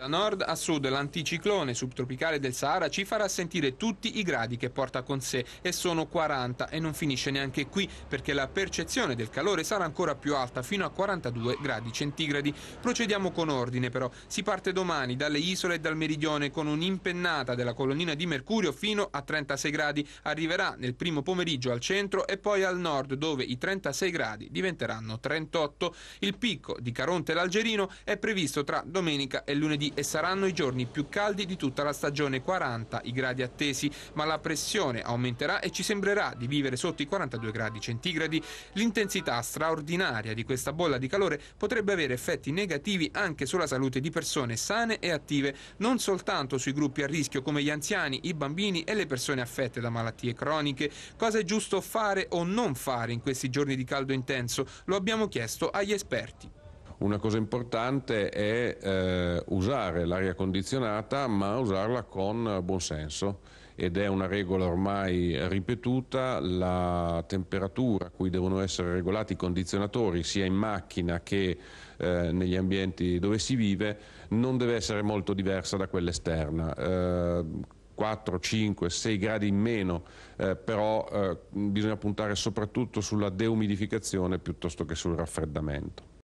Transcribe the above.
Da nord a sud l'anticiclone subtropicale del Sahara ci farà sentire tutti i gradi che porta con sé e sono 40 e non finisce neanche qui perché la percezione del calore sarà ancora più alta fino a 42 gradi centigradi. Procediamo con ordine però, si parte domani dalle isole e dal meridione con un'impennata della colonnina di mercurio fino a 36 gradi, arriverà nel primo pomeriggio al centro e poi al nord dove i 36 gradi diventeranno 38. Il picco di Caronte l'Algerino è previsto tra domenica e lunedì e saranno i giorni più caldi di tutta la stagione 40 i gradi attesi, ma la pressione aumenterà e ci sembrerà di vivere sotto i 42 gradi centigradi. L'intensità straordinaria di questa bolla di calore potrebbe avere effetti negativi anche sulla salute di persone sane e attive, non soltanto sui gruppi a rischio come gli anziani, i bambini e le persone affette da malattie croniche. Cosa è giusto fare o non fare in questi giorni di caldo intenso? Lo abbiamo chiesto agli esperti. Una cosa importante è eh, usare l'aria condizionata ma usarla con buon senso ed è una regola ormai ripetuta, la temperatura a cui devono essere regolati i condizionatori sia in macchina che eh, negli ambienti dove si vive non deve essere molto diversa da quella esterna. Eh, 4, 5, 6 gradi in meno, eh, però eh, bisogna puntare soprattutto sulla deumidificazione piuttosto che sul raffreddamento.